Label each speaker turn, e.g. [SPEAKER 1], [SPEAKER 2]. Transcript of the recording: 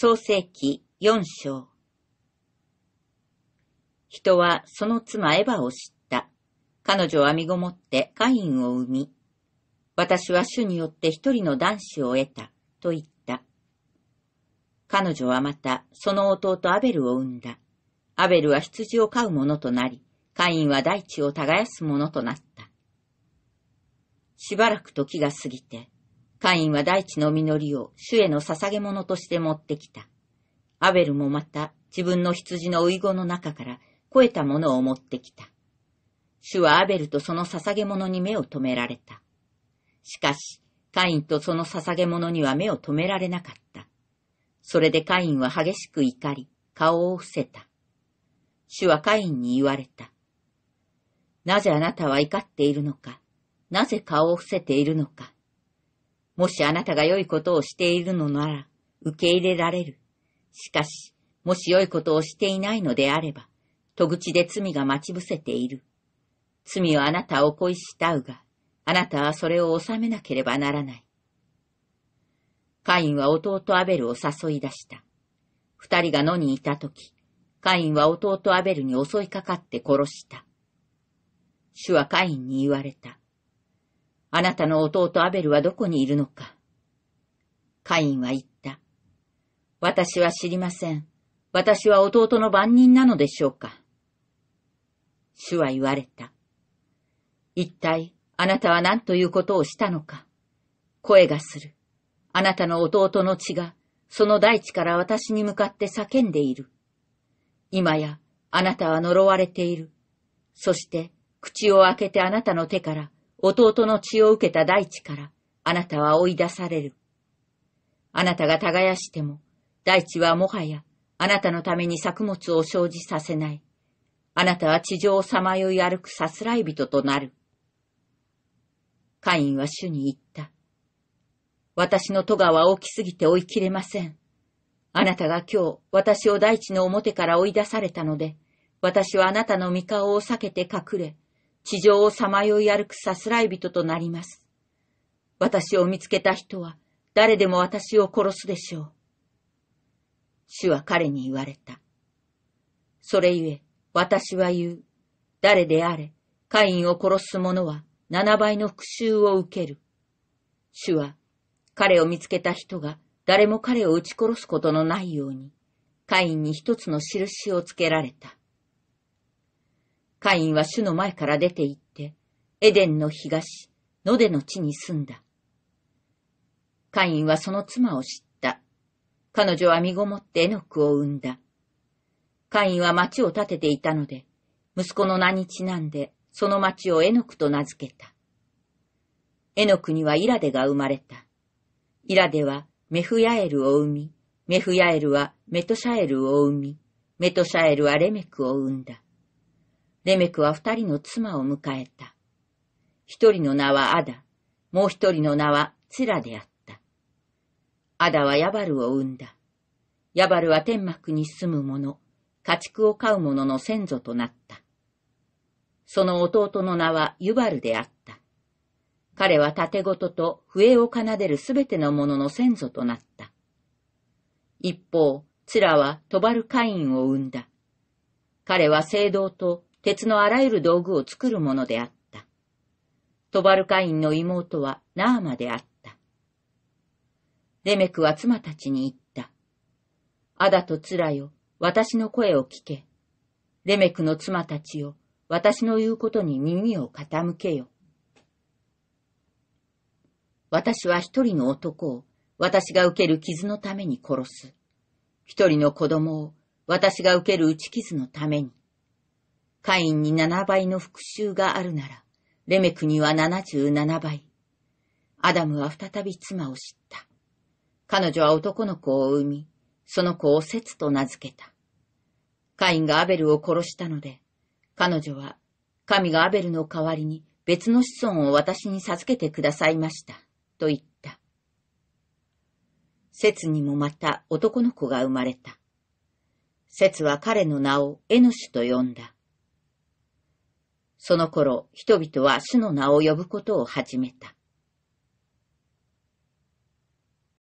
[SPEAKER 1] 創世記四章。人はその妻エバを知った。彼女は身みごもってカインを生み、私は主によって一人の男子を得た、と言った。彼女はまたその弟アベルを産んだ。アベルは羊を飼う者となり、カインは大地を耕す者となった。しばらく時が過ぎて、カインは大地の実りを主への捧げ物として持ってきた。アベルもまた自分の羊の遺言の中から肥えたものを持ってきた。主はアベルとその捧げ物に目を止められた。しかし、カインとその捧げ物には目を止められなかった。それでカインは激しく怒り、顔を伏せた。主はカインに言われた。なぜあなたは怒っているのかなぜ顔を伏せているのかもしあなたが良いことをしているのなら、受け入れられる。しかし、もし良いことをしていないのであれば、戸口で罪が待ち伏せている。罪はあなたを恋したうが、あなたはそれを収めなければならない。カインは弟アベルを誘い出した。二人が野にいたとき、カインは弟アベルに襲いかかって殺した。主はカインに言われた。あなたの弟アベルはどこにいるのか。カインは言った。私は知りません。私は弟の番人なのでしょうか。主は言われた。一体、あなたは何ということをしたのか。声がする。あなたの弟の血が、その大地から私に向かって叫んでいる。今や、あなたは呪われている。そして、口を開けてあなたの手から、弟の血を受けた大地からあなたは追い出される。あなたが耕しても、大地はもはやあなたのために作物を生じさせない。あなたは地上をさまよい歩くさすらい人となる。カインは主に言った。私の戸川は大きすぎて追い切れません。あなたが今日私を大地の表から追い出されたので、私はあなたの御顔を避けて隠れ、地上をさまよい歩くさすらい人となります。私を見つけた人は誰でも私を殺すでしょう。主は彼に言われた。それゆえ、私は言う。誰であれ、カインを殺す者は七倍の復讐を受ける。主は、彼を見つけた人が誰も彼を撃ち殺すことのないように、カインに一つの印をつけられた。カインは主の前から出て行って、エデンの東、野での地に住んだ。カインはその妻を知った。彼女は身ごもってエノクを産んだ。カインは町を建てていたので、息子の名にちなんで、その町をエノクと名付けた。エノクにはイラデが生まれた。イラデはメフヤエルを生み、メフヤエルはメトシャエルを生み、メトシャエルはレメクを生んだ。レメクは二人の妻を迎えた。一人の名はアダ、もう一人の名はツラであった。アダはヤバルを産んだ。ヤバルは天幕に住む者、家畜を飼う者の先祖となった。その弟の名はユバルであった。彼は盾ごとと笛を奏でるすべての者の先祖となった。一方、ツラはトバルカインを生んだ。彼は聖堂と鉄のあらゆる道具を作るものであった。トバルカインの妹はナーマであった。レメクは妻たちに言った。アダとツラよ、私の声を聞け。レメクの妻たちよ、私の言うことに耳を傾けよ。私は一人の男を、私が受ける傷のために殺す。一人の子供を、私が受ける打ち傷のために。カインに7倍の復讐があるなら、レメクには77倍。アダムは再び妻を知った。彼女は男の子を産み、その子をセツと名付けた。カインがアベルを殺したので、彼女は、神がアベルの代わりに別の子孫を私に授けてくださいました、と言った。セツにもまた男の子が生まれた。セツは彼の名をエヌシュと呼んだ。その頃、人々は主の名を呼ぶことを始めた。